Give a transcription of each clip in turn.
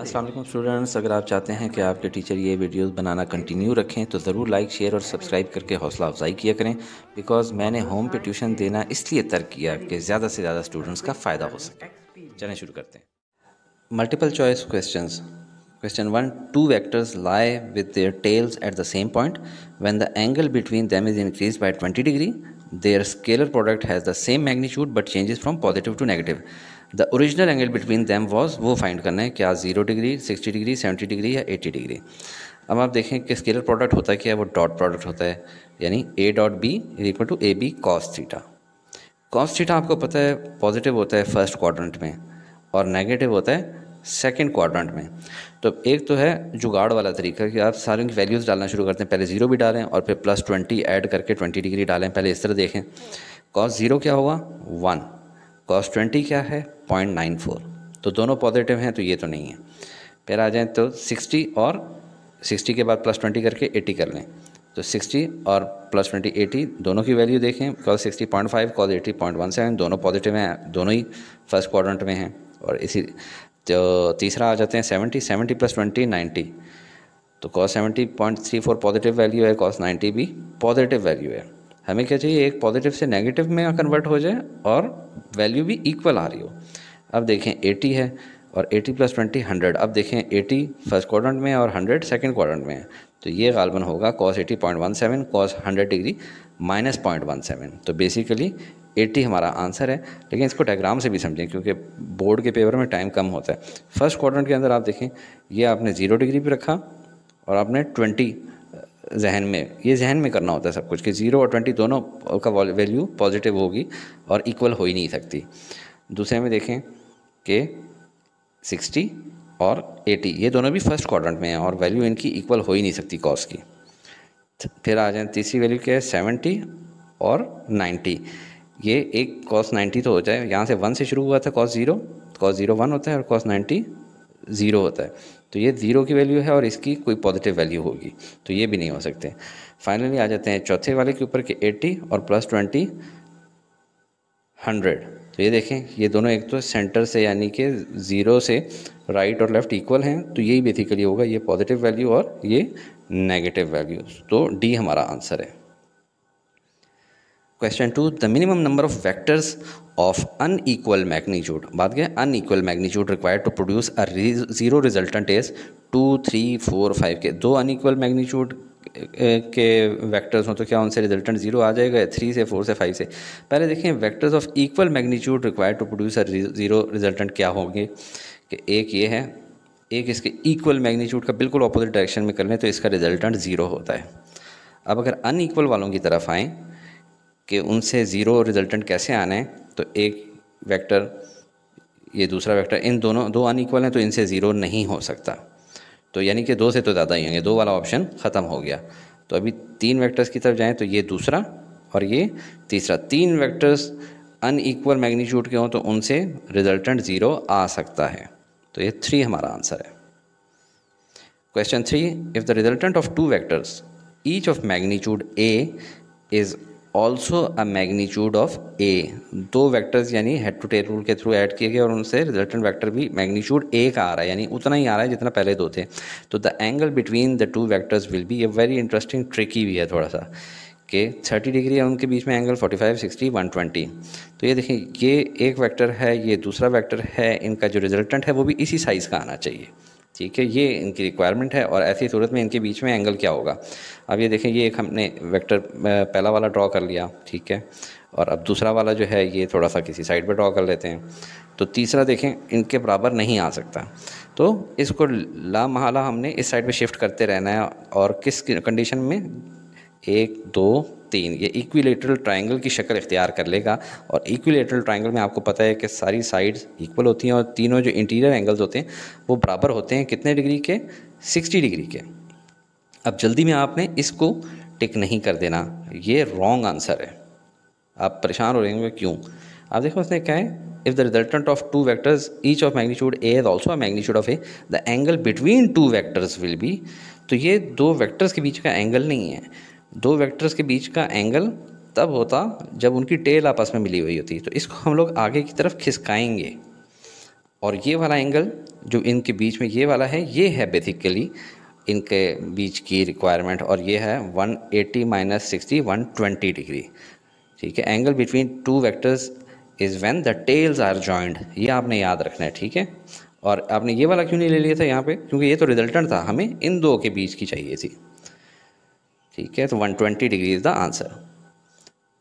Aslam students अगर आप चाहते हैं कि आपके टीचर ये वीडियोस बनाना कंटिन्यू रखें तो ज़रूर लाइक शेयर और सब्सक्राइब करके हौसला अफजाई किया करें बिकॉज़ मैंने होम पे ट्यूशन देना इसलिए तर्क किया कि ज़्यादा से ज़्यादा स्टूडेंट्स का फ़ायदा हो सके चलें शुरू करते हैं multiple choice question question one two vectors lie with tails at the same point when the angle between them is increase by twenty degree Their scalar product has the same magnitude but changes from positive to negative. The original angle between them was वो find करना है क्या zero degree sixty degree seventy degree या eighty degree अब आप देखें कि scalar product होता क्या है वो डॉट प्रोडक्ट होता है यानी A dot B equal to A B cos theta cos theta आपको पता है पॉजिटिव होता है फर्स्ट क्वाड्रेंट में और नेगेटिव होता है सेकेंड क्वाड्रेंट में तो एक तो है जुगाड़ वाला तरीका कि आप सारों की वैल्यूज़ डालना शुरू करते हैं पहले ज़ीरो भी डालें और फिर प्लस ट्वेंटी ऐड करके ट्वेंटी डिग्री डालें पहले इस तरह देखें कॉस ज़ीरो क्या होगा वन कॉस ट्वेंटी क्या है पॉइंट नाइन फोर तो दोनों पॉजिटिव हैं तो ये तो नहीं है फिर आ जाएँ तो सिक्सटी और सिक्सटी के बाद प्लस ट्वेंटी करके एटी कर लें तो सिक्सटी और प्लस ट्वेंटी एटी दोनों की वैल्यू देखें cos sixty point five cos eighty point one seven दोनों पॉजिटिव हैं दोनों ही फर्स्ट क्वाड्रेंट में हैं और इसी तो तीसरा आ जाते हैं seventy seventy plus twenty ninety तो cos seventy point three four positive value है कॉस नाइन्टी भी पॉजिटिव वैल्यू है हमें क्या चाहिए एक पॉजिटिव से नेगेटिव में कन्वर्ट हो जाए और वैल्यू भी इक्वल आ रही हो अब देखें एटी है और एटी प्लस ट्वेंटी हंड्रेड अब देखें एटी फर्स्ट क्वाड्रेंट में और हंड्रेड सेकेंड क्वाड्रेंट में है तो ये गालबन होगा cos eighty point one seven cos hundred degree minus point one seven तो बेसिकली एट्टी हमारा आंसर है लेकिन इसको डायग्राम से भी समझें क्योंकि बोर्ड के पेपर में टाइम कम होता है फर्स्ट क्वार्टर के अंदर आप देखें ये आपने ज़ीरो डिग्री पर रखा और आपने ट्वेंटी जहन में ये जहन में करना होता है सब कुछ कि ज़ीरो और ट्वेंटी दोनों का वैल्यू पॉजिटिव होगी और इक्वल हो ही नहीं सकती दूसरे में देखें कि सिक्सटी और 80 ये दोनों भी फर्स्ट क्वाड्रेंट में हैं और वैल्यू इनकी इक्वल हो ही नहीं सकती कॉस की फिर आ जाए तीसरी वैल्यू क्या है सेवेंटी और नाइन्टी ये एक कॉस नाइन्टी तो हो जाए यहाँ से वन से शुरू हुआ था cos zero cos zero one होता है और कॉस नाइन्टी ज़ीरो होता है तो ये ज़ीरो की वैल्यू है और इसकी कोई पॉजिटिव वैल्यू होगी तो ये भी नहीं हो सकते फाइनली आ जाते हैं चौथे वाले के ऊपर के एट्टी और प्लस ट्वेंटी हंड्रेड तो ये देखें ये दोनों एक तो सेंटर से यानी कि ज़ीरो से राइट और लेफ़्ट इक्वल हैं तो यही बेसिकली होगा ये पॉजिटिव वैल्यू और ये नेगेटिव वैल्यू तो डी हमारा आंसर है question two the minimum number of vectors of unequal magnitude बात क्या unequal magnitude required to produce a zero resultant is two three four five के दो अनईक्वल मैग्नीट्यूड के वेक्टर्स हों तो क्या उनसे रिजल्टेंट जीरो आ जाएगा थ्री से फोर से फाइव से पहले देखें vectors of equal magnitude required to produce zero resultant क्या होंगे कि एक ये है एक इसके इक्वल मैग्नीट्यूड का बिल्कुल अपोजिट डायरेक्शन में कर लें तो इसका रिजल्टेंट ज़ीरो होता है अब अगर अनईक्वल वालों की तरफ आएँ कि उनसे ज़ीरो रिजल्टेंट कैसे आना है तो एक वेक्टर ये दूसरा वेक्टर इन दोनों दो अनईक्वल हैं तो इनसे ज़ीरो नहीं हो सकता तो यानी कि दो से तो ज़्यादा ही होंगे दो वाला ऑप्शन ख़त्म हो गया तो अभी तीन वेक्टर्स की तरफ जाएँ तो ये दूसरा और ये तीसरा तीन वेक्टर्स अनईक्वल मैग्नीट्यूड के हों तो उनसे रिजल्टेंट ज़ीरो आ सकता है तो ये थ्री हमारा आंसर है question three if the resultant of two vectors each of magnitude A is also a magnitude of A दो वैक्टर्स यानी हेड टू टेल रूल के थ्रू ऐड किए गए और उनसे रिजल्टेंट वैक्टर भी मैग्नीट्यूड ए का आ रहा है यानी उतना ही आ रहा है जितना पहले दो थे तो the angle between the two vectors will be a very interesting tricky भी है थोड़ा सा के थर्टी डिग्री है उनके बीच में angle forty five sixty one twenty तो ये देखें ये एक वैक्टर है ये दूसरा वैक्टर है इनका जो रिजल्टेंट है वो भी इसी साइज़ का आना चाहिए ठीक है ये इनकी रिक्वायरमेंट है और ऐसी सूरत में इनके बीच में एंगल क्या होगा अब ये देखें ये एक हमने वेक्टर पहला वाला ड्रॉ कर लिया ठीक है और अब दूसरा वाला जो है ये थोड़ा सा किसी साइड पर ड्रॉ कर लेते हैं तो तीसरा देखें इनके बराबर नहीं आ सकता तो इसको ला महाला हमने इस साइड पर शिफ्ट करते रहना है और किस कंडीशन में एक दो तीन ये इक्विलेटरल ट्राइंगल की शक्ल इख्तियार कर लेगा और इक्विलेटरल ट्राइंगल में आपको पता है कि सारी साइड्स इक्वल होती हैं और तीनों जो इंटीरियर एंगल्स होते हैं वो बराबर होते हैं कितने डिग्री के सिक्सटी डिग्री के अब जल्दी में आपने इसको टिक नहीं कर देना ये रॉन्ग आंसर है आप परेशान हो रहे होंगे क्यों आप देखो उसने क्या है if the resultant of two vectors each of magnitude A is also magnitude of A the angle between two vectors will be तो ये दो वैक्टर्स के बीच का एंगल नहीं है दो वेक्टर्स के बीच का एंगल तब होता जब उनकी टेल आपस में मिली हुई होती तो इसको हम लोग आगे की तरफ खिसकाएंगे और ये वाला एंगल जो इनके बीच में ये वाला है ये है बेसिकली इनके बीच की रिक्वायरमेंट और ये है 180 eighty minus sixty one degree ठीक है angle between two vectors is when the tails are joined ये आपने याद रखना है ठीक है और आपने ये वाला क्यों नहीं ले लिया था यहाँ पे क्योंकि ये तो रिजल्टेंट था हमें इन दो के बीच की चाहिए थी ठीक है तो 120 degree is the answer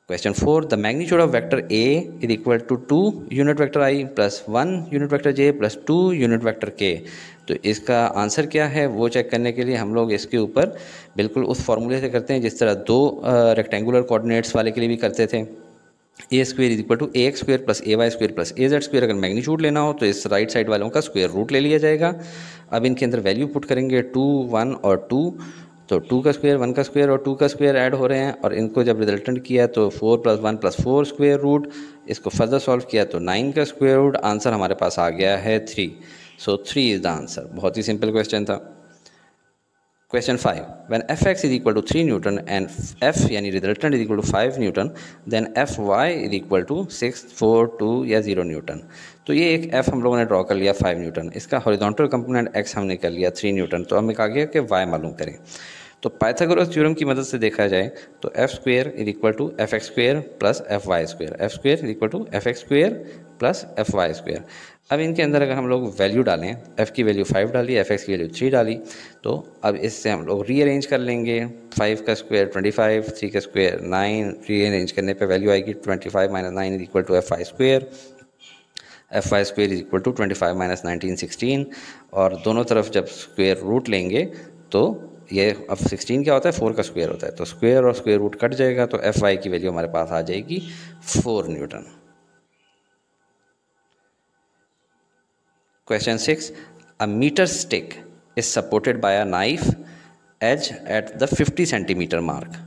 question four the magnitude of vector A is equal to two unit vector I plus one unit vector J plus two unit vector K तो इसका आंसर क्या है वो चेक करने के लिए हम लोग इसके ऊपर बिल्कुल उस फॉर्मूले से करते हैं जिस तरह दो रेक्टेंगुलर कोऑर्डिनेट्स वाले के लिए भी करते थे A square is equal to A X square plus A Y square plus A Z square अगर मैग्नीट्यूड लेना हो तो इस राइट साइड वालों का स्क्वेयर रूट ले लिया जाएगा अब इनके अंदर वैल्यू पुट करेंगे टू वन और टू तो टू का स्क्वायर वन का स्क्वायर और टू का स्क्वायर ऐड हो रहे हैं और इनको जब रिजल्टेंट किया तो four plus one plus four square root इसको फर्दर सॉल्व किया तो नाइन का स्क्वेयर रूट आंसर हमारे पास आ गया है three so three is the answer बहुत ही सिंपल क्वेश्चन था question five when F X is equal to three newton and F यानी is equal to five newton then F Y is equal to six four two या zero newton तो ये एक F हम लोगों ने draw कर लिया फाइव न्यूटन इसका हॉरिजॉन्टल कंपोनेंट एक्स हमने कर लिया थ्री न्यूटन तो हमें कहा गया कि वाई मालूम करें तो पाइथागोरस थ्योरम की मदद से देखा जाए तो F square is equal to F X square plus F Y square F square is equal to F X square plus F Y square अब इनके अंदर अगर हम लोग वैल्यू डालें एफ़ की वैल्यू फाइव डाली एफ एक्स की वैल्यू थ्री डाली तो अब इससे हम लोग रीअरेंज कर लेंगे फाइव का स्क्वेयर ट्वेंटी फाइव थ्री का स्क्वेयर नाइन रीअरेंज करने पर वैल्यू आएगी twenty five minus nine is equal to F Y square F Y square is equal to twenty five minus nineteen sixteen और दोनों तरफ जब स्क्वेयर रूट लेंगे तो ये अब सिक्सटीन क्या होता है फोर का स्क्वायर होता है तो स्क्वायर और स्क्वायर रूट कट जाएगा तो एफ वाई की वैल्यू हमारे पास आ जाएगी four newton question six a metre stick is supported by a knife edge at the fifty centimetre mark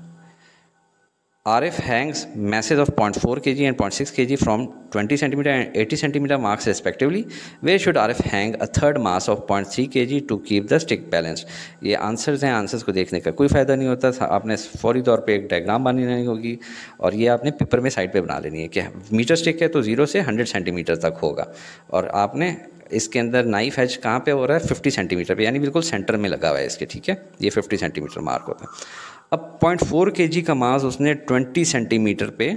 RF hangs masses of 0.4 kg and 0.6 kg from 20 cm and 80 cm marks respectively. Where should RF hang a third mass of 0.3 kg to keep the stick balanced? ये answers हैं answers को देखने का कोई फ़ायदा नहीं होता आपने फौरी तौर पे एक डायग्राम बनानी होगी और ये आपने पेपर में साइड पे बना लेनी है कि मीटर स्टिक है तो ज़ीरो से 100 सेंटीमीटर तक होगा और आपने इसके अंदर नाइफ एज कहाँ पे हो रहा है 50 सेंटीमीटर पे यानी बिल्कुल सेंटर में लगा हुआ है इसके ठीक है ये 50 सेंटीमीटर मार्क होता है अब पॉइंट फोर के जी का मास उसने ट्वेंटी सेंटीमीटर पे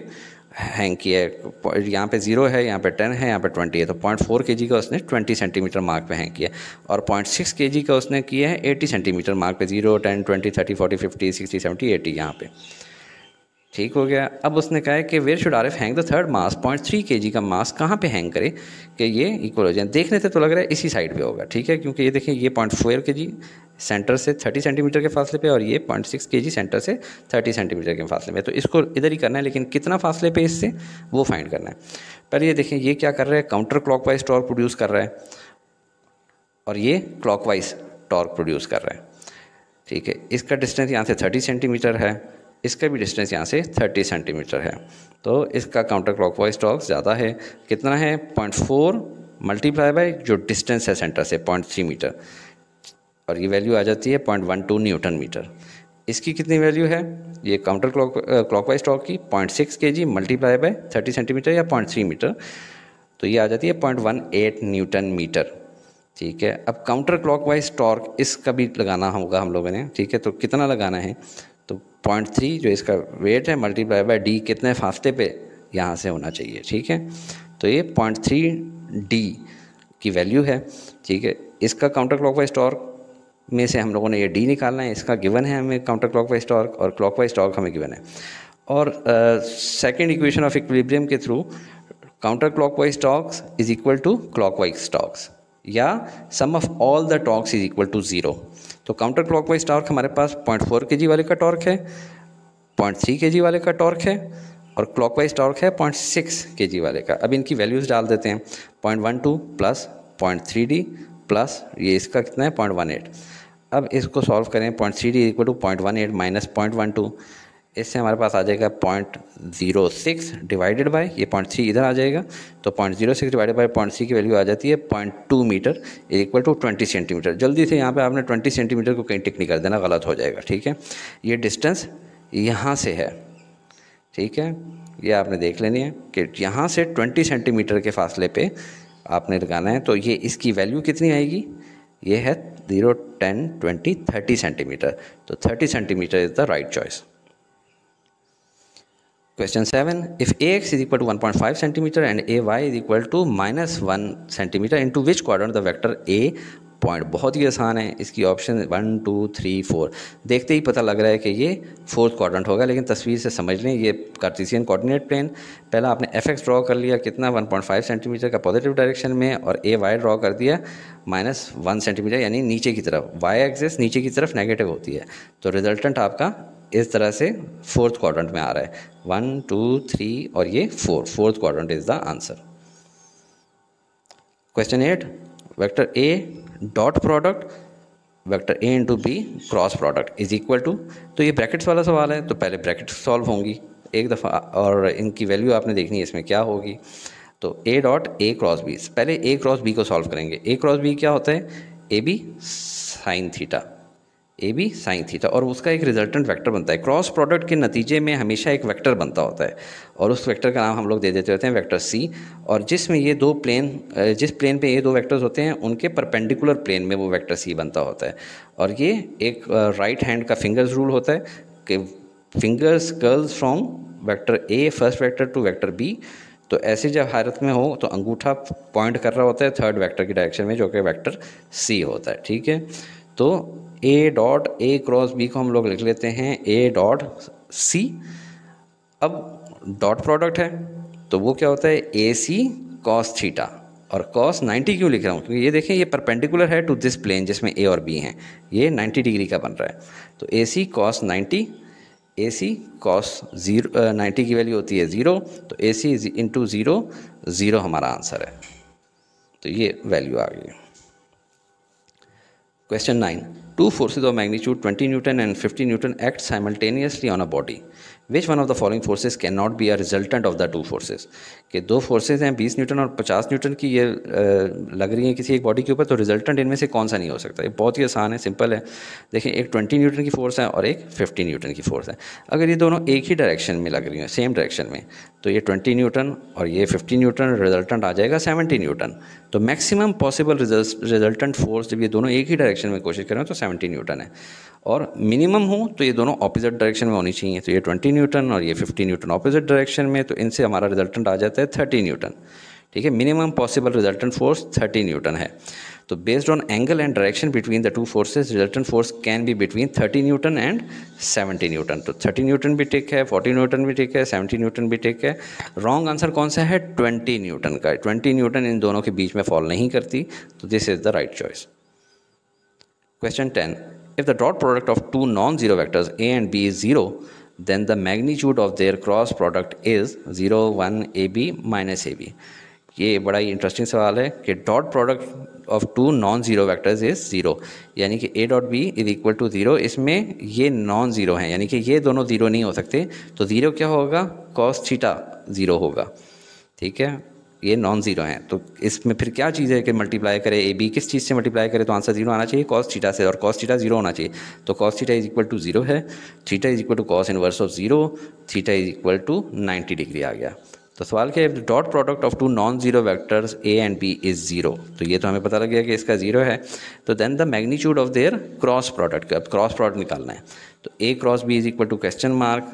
हैंग किया है यहाँ पे ज़ीरो है यहाँ पे टेन है यहाँ पे ट्वेंटी है तो पॉइंट फोर के जी का उसने ट्वेंटी सेंटीमीटर मार्क पे हैंग किया और पॉइंट सिक्स के जी का उसने किया है एटी सेंटीमीटर मार्क पे zero ten twenty thirty forty fifty sixty seventy eighty यहाँ पे ठीक हो गया अब उसने कहा कि where should F hang the third mass point three K G का मास कहाँ पे हैंग करे कि ये इक्वल हो जाए देखने से तो लग रहा है इसी साइड पे होगा ठीक है क्योंकि ये देखें ये point four K G centre से थर्टी सेंटीमीटर के फासले पे और ये point six K G centre से थर्टी सेंटीमीटर के फासले में तो इसको इधर ही करना है लेकिन कितना फासले पे इससे वो फाइंड करना है पहले ये देखें ये क्या कर रहा है counter clockwise torque produce कर रहा है और ये क्लॉक वाइज टॉर्क प्रोड्यूस कर रहा है ठीक है इसका डिस्टेंस यहाँ से थर्टी सेंटीमीटर है इसका भी डिस्टेंस यहाँ से थर्टी सेंटीमीटर है तो इसका काउंटर क्लॉक वाइज टॉक ज़्यादा है कितना है पॉइंट फोर मल्टीप्लाई बाई जो डिस्टेंस है सेंटर से पॉइंट थ्री मीटर और ये वैल्यू आ जाती है point one two newton metre इसकी कितनी वैल्यू है ये काउंटर क्लॉक क्लॉकवाइज टॉक की point six K G multiply by thirty centimetre या पॉइंट थ्री मीटर तो ये आ जाती है point one eight newton metre ठीक है अब काउंटर क्लॉकवाइज टॉर्क इसका भी लगाना होगा हम लोगों ने ठीक है तो कितना लगाना है पॉइंट थ्री जो इसका वेट है मल्टीप्लाई बाय डी कितने फास्ते पे यहाँ से होना चाहिए ठीक है तो ये पॉइंट थ्री डी की वैल्यू है ठीक है इसका काउंटर क्लॉक वाइज टॉर्क में से हम लोगों ने ये डी निकालना है इसका गिवन है हमें काउंटर क्लॉक वाइज टॉर्क और क्लॉक वाइज टॉर्क हमें गिवन है और सेकेंड इक्वेशन ऑफ इक्विलिब्रियम के through counter clockwise torques is equal to clockwise torques या sum of all the torques is equal to zero तो counter clockwise torque हमारे पास point four K G वाले का torque है point three K G वाले का torque है और क्लॉकवाइज टॉर्क है पॉइंट सिक्स के जी वाले का अब इनकी वैल्यूज़ डाल देते हैं point one two plus point three D plus ये इसका कितना है पॉइंट वन एट अब इसको सॉल्व करें point three D equal to point one eight minus point one two इससे हमारे पास आ जाएगा point zero six divided by ये पॉइंट थ्री इधर आ जाएगा तो point zero six divided by point three की वैल्यू आ जाती है point two metre equal to twenty centimetre जल्दी से यहाँ पे आपने ट्वेंटी सेंटीमीटर को कहीं टिक नहीं कर देना गलत हो जाएगा ठीक है ये डिस्टेंस यहाँ से है ठीक है ये आपने देख लेनी है कि यहाँ से ट्वेंटी सेंटीमीटर के फासले पर आपने लगाना है तो ये इसकी वैल्यू कितनी आएगी ये है zero ten twenty thirty centimetre तो thirty centimetre is the right choice question seven if X is equal to one point five centimetre and A Y is equal to minus one centimetre into which quadrant the vector A point बहुत ही आसान है इसकी option one two three four देखते ही पता लग रहा है कि ये फोर्थ क्वाड्रेंट होगा लेकिन तस्वीर से समझ लें ये कार्टिसियन कोऑर्डिनेट प्लेन पहला आपने एफ एक्स ड्रॉ कर लिया कितना 1.5 सेंटीमीटर का पॉजिटिव डायरेक्शन में और ए वाई ड्रॉ कर दिया माइनस वन सेंटीमीटर यानी नीचे की तरफ वाई एक्सिस नीचे की तरफ नेगेटिव होती है तो रिजल्टेंट आपका इस तरह से फोर्थ क्वाड्रेंट में आ रहा है वन टू थ्री और ये four fourth quadrant is the answer question eight vector A dot product vector A into B cross product is equal to तो ये ब्रैकेट्स वाला सवाल है तो पहले ब्रैकेट सॉल्व होंगी एक दफ़ा और इनकी वैल्यू आपने देखनी है इसमें क्या होगी तो A dot A cross B पहले ए क्रॉस बी को सॉल्व करेंगे ए क्रॉस बी क्या होता है A B sine theta A B sine theta और उसका एक रिजल्टेंट वेक्टर बनता है क्रॉस प्रोडक्ट के नतीजे में हमेशा एक वेक्टर बनता होता है और उस वेक्टर का नाम हम लोग दे देते होते हैं वेक्टर सी और जिसमें ये दो प्लेन जिस प्लेन पे ये दो वेक्टर्स होते हैं उनके परपेंडिकुलर प्लेन में वो वेक्टर सी बनता होता है और ये एक राइट हैंड का फिंगर्स रूल होता है कि fingers curls from vector A first vector to vector B तो ऐसे जब हालत में हो तो अंगूठा पॉइंट कर रहा होता है थर्ड वेक्टर की डायरेक्शन में जो कि वेक्टर सी होता है ठीक है तो A dot A cross B को हम लोग लिख लेते हैं ए डॉट सी अब डॉट प्रोडक्ट है तो वो क्या होता है ए सी कॉस थीटा और कॉस 90 क्यों लिख रहा हूँ क्योंकि ये देखें ये परपेंडिकुलर है टू दिस प्लेन जिसमें ए और बी हैं ये 90 डिग्री का बन रहा है तो A C cos ninety A C cos zero ninety की वैल्यू होती है ज़ीरो तो A C into zero zero हमारा आंसर है तो ये वैल्यू आ गई Question 9. Two forces of magnitude 20 Newton and 50 Newton act simultaneously on a body. Which one of the following forces can not be a resultant of the two forces कि दो forces हैं बीस Newton और पचास Newton की ये लग रही हैं किसी एक बॉडी के ऊपर तो रिजल्टेंट इनमें से कौन सा नहीं हो सकता ये बहुत ही आसान है सिंपल है देखें एक ट्वेंटी न्यूटन की फोर्स है और एक फिफ्टी न्यूटन की फोर्स है अगर ये दोनों एक ही डायरेक्शन में लग रही हैं सेम डायरेक्शन में तो ये ट्वेंटी न्यूटन और ये फिफ्टी न्यूटन रिजल्टेंट आ जाएगा सेवेंटी न्यूटन तो मैक्सिमम पॉसिबल रिजल्टेंट फोर्स जब ये दोनों एक ही डायरेक्शन में कोशिश करें तो सेवेंटी न्यूटन है और मिनिमम हो तो ये दोनों ऑपोजिट डायरेक्शन में होनी चाहिए तो ये ट्वेंटी न्यूटन और ये 50 न्यूटन ऑपोजिट डायरेक्शन में तो इनसे हमारा रिजल्टेंट आ जाता है 30 न्यूटन ठीक है minimum possible resultant force 30 newton है तो based on angle and direction between the two forces resultant force can be between 30 newton and 70 newton तो 30 न्यूटन भी ठीक है 40 न्यूटन भी ठीक है 70 न्यूटन भी ठीक है रॉन्ग आंसर कौन सा है 20 न्यूटन का 20 न्यूटन इन दोनों के बीच में फॉल नहीं करती तो this is the right choice question ten if the dot product of two non zero vectors A and B is zero then the magnitude of their cross product is 0 1 ab minus ab ये बड़ा ही interesting सवाल है कि dot product of two non zero vectors is zero यानी कि A dot B is equal to zero इसमें ये non zero हैं यानी कि ये दोनों ज़ीरो नहीं हो सकते तो ज़ीरो क्या होगा कॉस थीटा ज़ीरो होगा ठीक है ये नॉन ज़ीरो हैं तो इसमें फिर क्या चीज़ है कि मल्टीप्लाई करें ए बी किस चीज़ से मल्टीप्लाई करें तो आंसर जीरो आना चाहिए कॉस थीटा से और कॉस थीटा जीरो होना चाहिए तो cos theta is equal to zero है theta is equal to cos inverse of zero theta is equal to ninety degree आ गया तो सवाल क्या है dot product of two non zero vectors A and B is zero तो ये तो हमें पता लग गया कि इसका ज़ीरो है तो then the magnitude of their cross product का क्रॉस प्रोडक्ट निकालना है तो A cross B is equal to question mark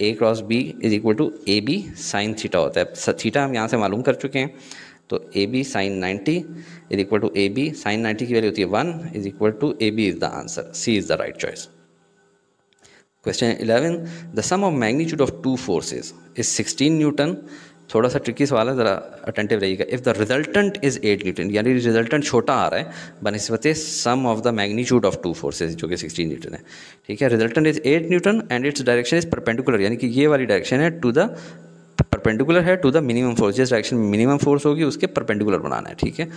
A cross B is equal to A B sine theta होता है थीटा हम यहाँ से मालूम कर चुके हैं तो A B sine ninety is equal to A B sine ninety की वैल्यू होती है one is equal to A B is the answer C is the right choice question eleven the sum of magnitude of two forces is sixteen newton थोड़ा सा tricky सवाल है ज़रा attentive रहिएगा if the resultant is eight newton यानी resultant छोटा आ रहा है बनस्बत sum of the magnitude of two forces जो कि सिक्सटीन न्यूटन है ठीक है resultant is eight newton and its direction is perpendicular यानी कि ये वाली डायरेक्शन है टू द परपेंडिकुलर है टू द मिनिमम फोर्स जिस डायरेक्शन में मिनिमम फोर्स होगी उसके परपेंडिकुलर बनाना है ठीक है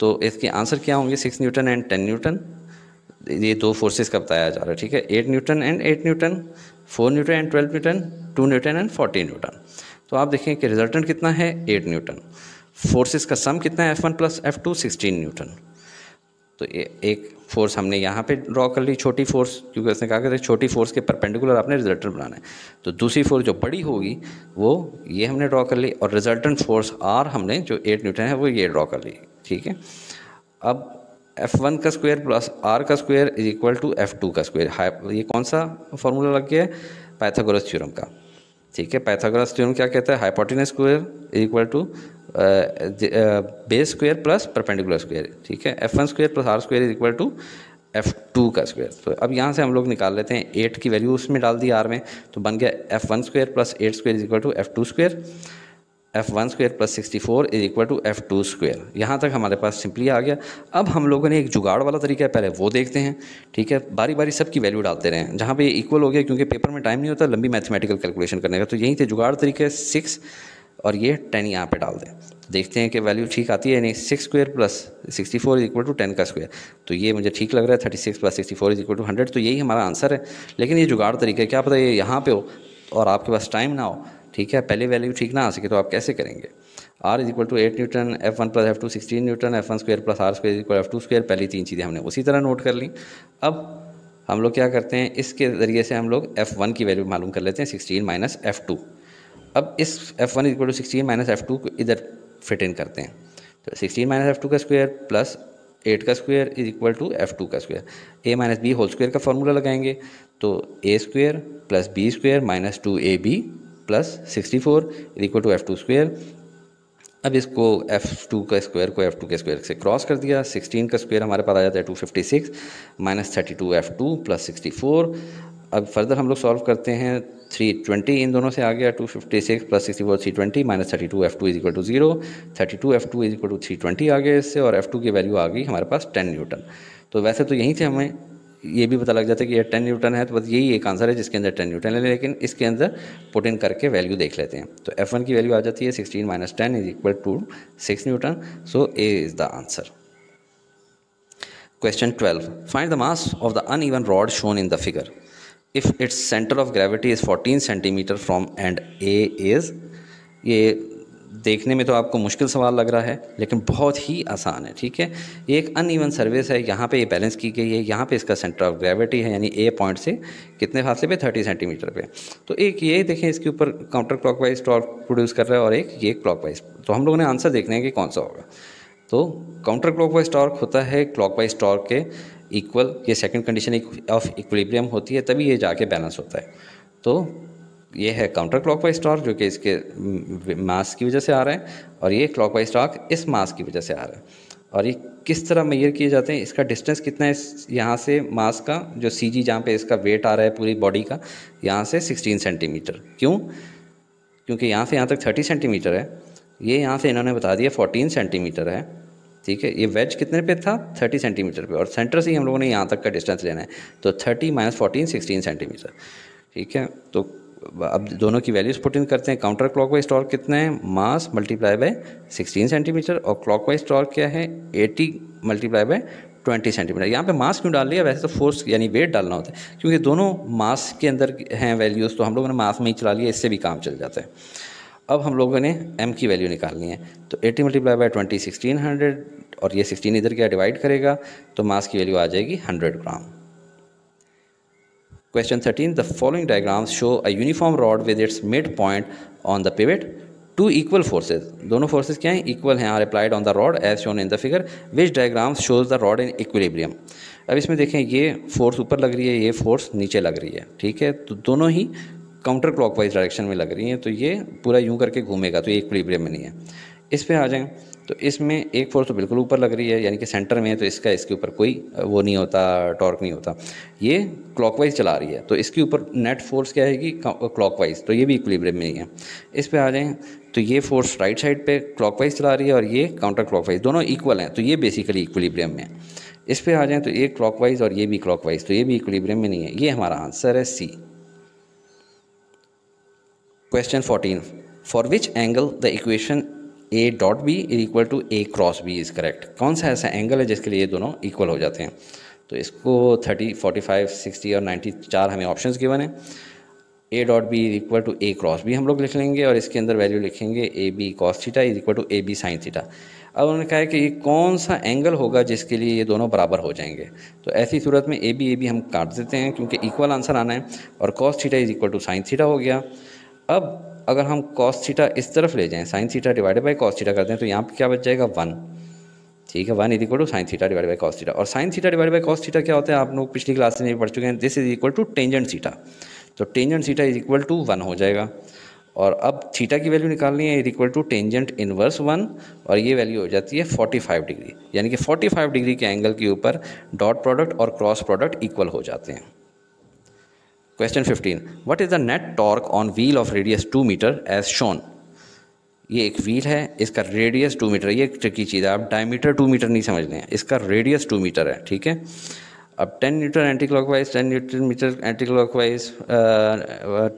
तो इसके आंसर क्या होंगे six newton and ten newton ये दो फोर्सेस का बताया जा रहा है ठीक है eight newton and eight newton four newton and twelve newton two newton and fourteen newton तो आप देखें कि रिजल्टेंट कितना है एट न्यूटन फोर्सेस का सम कितना है F one plus F two sixteen newton तो ए, एक फोर्स हमने यहाँ पे ड्रॉ कर ली छोटी फोर्स क्योंकि उसने कहा कि छोटी फोर्स के परपेंडिकुलर आपने रिजल्टेंट बनाना है तो दूसरी फोर्स जो बड़ी होगी वो ये हमने ड्रॉ कर ली और रिजल्टेंट फोर्स आर हमने जो एट न्यूटन है वो ये ड्रॉ कर ली ठीक है अब एफ़ वन का स्क्वायर प्लस आर का square is equal to F two का स्क्वायर ये कौन सा फॉर्मूला लग गया है पाइथागोरस थ्योरम का ठीक है पाइथागोरस थ्योरम क्या कहता है hypotenuse square equal to base square plus perpendicular square ठीक है F one square plus R square is equal to F two का स्क्वायर तो अब यहाँ से हम लोग निकाल लेते हैं एट की वैल्यू उसमें डाल दी आर में तो बन गया F one square plus eight square is equal to F two square F one square plus sixty four is equal to F two square यहाँ तक हमारे पास सिंपली आ गया अब हम लोगों ने एक जुगाड़ वाला तरीका है पहले वो देखते हैं ठीक है बारी बारी सबकी वैल्यू डालते रहे जहाँ पे इक्वल हो गया क्योंकि पेपर में टाइम नहीं होता लंबी मैथमेटिकल कैलकुलेशन करने का तो यहीं थे जुगाड़ तरीके सिक्स और ये टेन यहाँ पर डाल दें देखते हैं कि वैल्यू ठीक आती है यानी six square plus sixty four is equal to ten का स्क्वेयर तो ये मुझे ठीक लग रहा है thirty six plus sixty four is equal to hundred तो यही हमारा आंसर है लेकिन ये जुगाड़ तरीका क्या पता ये यहाँ पे हो और आपके पास टाइम ना हो ठीक है पहले वैल्यू ठीक ना आ सके तो आप कैसे करेंगे R is equal to eight newton F one plus F two sixteen newton F one square plus R square equal F two square पहली तीन चीज़ें हमने उसी तरह नोट कर ली अब हम लोग क्या करते हैं इसके ज़रिए से हम लोग एफ़ वन की वैल्यू मालूम कर लेते हैं सिक्सटीन माइनस एफ़ टू अब इस F one equal to sixteen minus F two को इधर फिट इन करते हैं तो सिक्सटीन माइनस एफ़ टू का स्क्वेयर प्लस एट का square is equal to F two का square A minus B whole square का फॉर्मूला लगाएंगे तो A square plus B square minus two A B plus sixty four equal to F two square अब इसको F two का square को F two के square से क्रॉस कर दिया सिक्सटीन का स्क्वायर हमारे पास आ जाता है two fifty six minus thirty two F two plus sixty four अब फर्दर हम लोग सॉल्व करते हैं थ्री ट्वेंटी इन दोनों से आ गया two fifty six plus sixty four three twenty minus thirty two F two is equal to zero thirty two F two is equal to three twenty आ गया इससे और एफ़ टू की value आ गई हमारे पास टेन न्यूटन तो वैसे तो यहीं से हमें ये भी पता लग जाता है कि ये टेन न्यूटन है तो बस यही एक आंसर है जिसके अंदर टेन न्यूटन है लेकिन इसके अंदर पुट इन करके वैल्यू देख लेते हैं तो एफ वन की वैल्यू आ जाती है sixteen minus ten is equal to six newton so A is the answer twelve find the mass of the uneven rod shown in the figure if its centre of gravity is fourteen centimetre from end A is ये देखने में तो आपको मुश्किल सवाल लग रहा है लेकिन बहुत ही आसान है ठीक है ये एक अनइवन सर्विस है यहाँ पे ये बैलेंस की गई है यहाँ पे इसका सेंटर ऑफ ग्रेविटी है यानी ए पॉइंट से कितने फासले पे थर्टी सेंटीमीटर पे तो एक ये देखें इसके ऊपर काउंटर वाइज टॉर्क प्रोड्यूस कर रहा है और एक ये क्लॉक वाइज तो हम लोगों ने आंसर देखना है कि कौन सा होगा तो काउंटर क्लॉक वाइज टॉर्क होता है क्लॉक वाइज टॉर्क के इक्वल ये सेकंड कंडीशन ऑफ इक्विलिब्रियम होती है तभी ये जाके बैलेंस होता है तो ये है काउंटर क्लॉकवाइज टॉर्क जो कि इसके मास हम्म, की वजह से आ रहा है और ये क्लॉकवाइज टॉर्क इस मास की वजह से आ रहा है और ये किस तरह मेयर किए जाते हैं इसका डिस्टेंस कितना है यहाँ से मास का जो सी जी जहाँ पर इसका वेट आ रहा है पूरी बॉडी का यहाँ से सिक्सटीन सेंटीमीटर क्यों क्योंकि यहाँ से यहाँ तक थर्टी सेंटीमीटर है ये यहाँ से इन्होंने बता दिया फोर्टीन सेंटीमीटर है ठीक है ये वेज कितने पे था 30 सेंटीमीटर पे और सेंटर से ही हम लोगों ने यहाँ तक का डिस्टेंस लेना है तो 30 माइनस फोर्टीन सिक्सटीन सेंटीमीटर ठीक है तो अब दोनों की वैल्यूज़ पुट इन करते हैं काउंटर क्लॉक वाइज टॉर्क कितना है मास मल्टीप्लाई बाय 16 सेंटीमीटर और क्लॉक वाइज टॉर्क क्या है 80 मल्टीप्लाई बाय 20 सेंटीमीटर यहाँ पे मास क्यों डाल लिया वैसे तो फोर्स यानी वेट डालना होता है क्योंकि दोनों मास के अंदर हैं वैल्यूज़ तो हम लोगों ने मास में ही चला लिया इससे भी काम चल जाता है अब हम लोगों ने एम की वैल्यू निकालनी है तो eighty multiply by twenty sixteen hundred और ये सिक्सटीन इधर क्या डिवाइड करेगा तो मास की वैल्यू आ जाएगी hundred gram Question 13. The following diagrams show a uniform rod with its midpoint on the pivot. Two equal forces दोनों फोर्सेज क्या हैं इक्वल हैं are applied on the rod as shown in the figure which diagram shows the rod in equilibrium अब इसमें देखें ये force ऊपर लग रही है ये फोर्स नीचे लग रही है ठीक है तो दोनों ही काउंटर क्लॉक वाइज डायरेक्शन में लग रही हैं तो ये पूरा यूं करके घूमेगा तो ये इक्विलिब्रियम में नहीं है इस पर आ जाएँ तो इसमें एक फोर्स तो बिल्कुल ऊपर लग रही है यानी कि सेंटर में है तो इसका इसके ऊपर कोई वो नहीं होता टॉर्क नहीं होता ये क्लॉकवाइज चला रही है तो इसके ऊपर नेट फोर्स क्या है कि क्लॉकवाइज तो ये भी इक्विलिब्रियम में ही है इस पर आ जाएँ तो ये फोर्स राइट साइड पे क्लॉकवाइज चला रही है और ये काउंटर क्लॉकवाइज दोनों इक्वल हैं तो ये बेसिकली इक्विलिब्रियम में इस पर आ जाएँ तो ये क्लॉकवाइज और ये भी क्लॉकवाइज तो ये भी इक्विलिब्रियम में नहीं है ये हमारा आंसर है C question fourteen for which angle the equation A dot B equal to A cross B is correct कौन सा ऐसा एंगल है जिसके लिए ये दोनों इक्वल हो जाते हैं तो इसको थर्टी फोर्टी फाइव सिक्सटी और नाइन्टी चार हमें ऑप्शन गिवन है A dot B is equal to A cross B हम लोग लिख लेंगे और इसके अंदर वैल्यू लिखेंगे A B cos theta is equal to A B sine theta अब उन्होंने कहा है कि ये कौन सा एंगल होगा जिसके लिए ये दोनों बराबर हो जाएंगे तो ऐसी सूरत में ए बी ए बी हम काट देते हैं क्योंकि इक्वल आंसर आना है और cos theta is equal to sine theta हो गया अब अगर हम कॉस थीटा इस तरफ ले जाएं sine theta divided by cos theta करते हैं तो यहाँ पे क्या बच जाएगा वन ठीक है one is equal to sine theta divide by cos theta और sine theta divide by cos theta क्या होता है आप लोग पिछली क्लास में पढ़ चुके हैं this is equal to tangent theta तो टेंजेंट सीटा इज इक्वल टू वन हो जाएगा और अब थीटा की वैल्यू निकालनी है is equal to tangent inverse one और ये वैल्यू हो जाती है फाइव डिग्री यानी कि फोर्टी फाइव डिग्री के एंगल के ऊपर डॉट प्रोडक्ट और क्रॉस प्रोडक्ट इक्वल हो जाते हैं question fifteen what is the net torque on wheel of radius two metre as shown ये एक व्हील है इसका रेडियस टू मीटर ये एक ट्रिकी चीज़ है आप डायमीटर टू मीटर नहीं समझ लें इसका रेडियस टू मीटर है ठीक है अब ten newton anticlockwise ten newton metre anticlockwise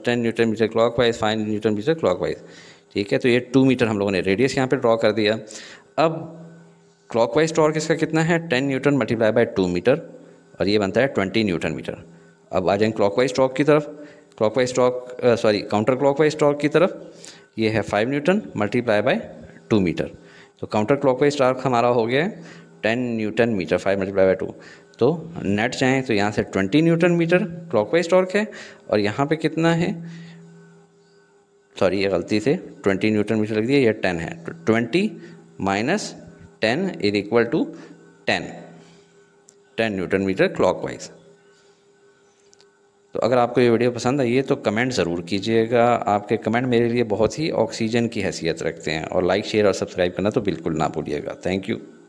ten newton metre wise five newton metre wise ठीक है तो ये टू मीटर हम लोगों ने रेडियस यहाँ पे ड्रॉ कर दिया अब क्लॉक वाइज टॉर्क इसका कितना है ten newton multiply by two metre और ये बनता है ट्वेंटी न्यूटन मीटर अब आ जाएंगे क्लॉकवाइज स्टॉक की तरफ clockwise stock sorry counter clockwise stock की तरफ ये है five newton multiply by two metre तो काउंटर क्लॉकवाइज स्टॉक हमारा हो गया है ten newton metre five multiply by two तो नेट चाहें तो यहाँ से twenty newton metre clockwise stock है और यहाँ पे कितना है सॉरी ये गलती से ट्वेंटी न्यूटन मीटर लग दिया ये टेन है twenty minus ten is equal to ten ten newton metre clockwise तो अगर आपको ये वीडियो पसंद आई है तो कमेंट ज़रूर कीजिएगा आपके कमेंट मेरे लिए बहुत ही ऑक्सीजन की हैसियत रखते हैं और लाइक शेयर और सब्सक्राइब करना तो बिल्कुल ना भूलिएगा थैंक यू